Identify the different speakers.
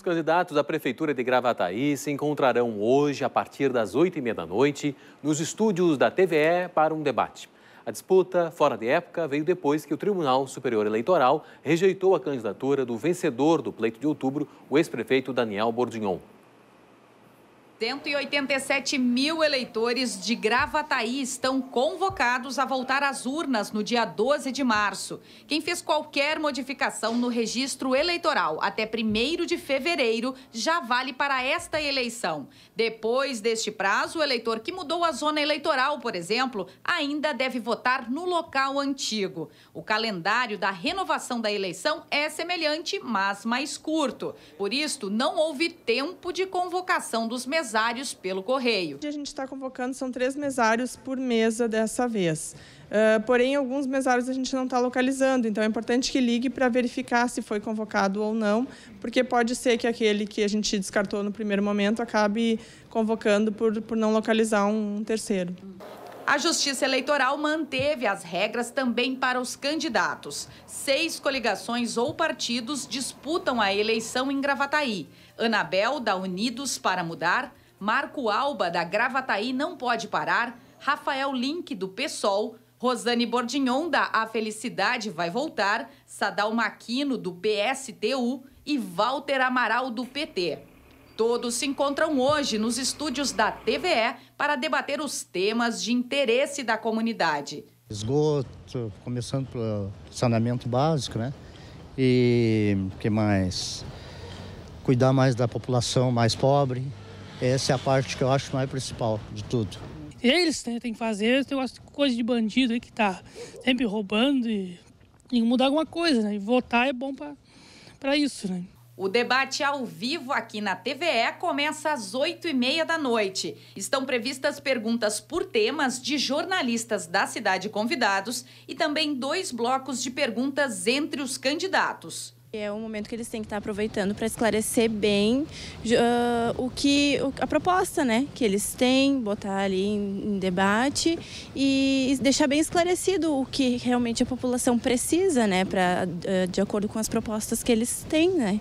Speaker 1: Os candidatos à Prefeitura de Gravataí se encontrarão hoje, a partir das oito e meia da noite, nos estúdios da TVE para um debate. A disputa, fora de época, veio depois que o Tribunal Superior Eleitoral rejeitou a candidatura do vencedor do pleito de outubro, o ex-prefeito Daniel Bordignon.
Speaker 2: 187 mil eleitores de Gravataí estão convocados a voltar às urnas no dia 12 de março. Quem fez qualquer modificação no registro eleitoral até 1 de fevereiro já vale para esta eleição. Depois deste prazo, o eleitor que mudou a zona eleitoral, por exemplo, ainda deve votar no local antigo. O calendário da renovação da eleição é semelhante, mas mais curto. Por isso, não houve tempo de convocação dos mesários mesários pelo correio. A gente está
Speaker 3: convocando, são três mesários por mesa dessa vez. Uh, porém, alguns mesários a gente não está localizando, então é importante que ligue para verificar se foi convocado ou não, porque pode ser que aquele que a gente descartou no primeiro momento acabe convocando por, por não localizar
Speaker 2: um terceiro. A Justiça Eleitoral manteve as regras também para os candidatos. Seis coligações ou partidos disputam a eleição em Gravataí. Anabel, da Unidos para Mudar, Marco Alba, da Gravataí Não Pode Parar, Rafael Link, do PSOL, Rosane Bordignon, da A Felicidade Vai Voltar, Sadal Maquino, do PSTU e Walter Amaral, do PT. Todos se encontram hoje nos estúdios da TVE para debater os temas de interesse da comunidade. Esgoto, começando pelo saneamento básico, né? E que mais? Cuidar mais da população mais pobre, essa é a parte que eu acho mais principal de
Speaker 1: tudo.
Speaker 3: Eles né, têm que fazer esse negócio de coisa de bandido aí que tá sempre roubando
Speaker 2: e tem que mudar alguma coisa, né? E votar é bom para isso, né? O debate ao vivo aqui na TVE começa às oito e meia da noite. Estão previstas perguntas por temas de jornalistas da cidade convidados e também dois blocos de perguntas entre os candidatos.
Speaker 4: É um momento que eles têm que estar tá aproveitando para esclarecer bem uh, o que a proposta, né, que eles têm, botar ali em, em, debate e deixar bem esclarecido o que realmente a população precisa, né, para uh, ah, de acordo com as propostas que eles têm, né.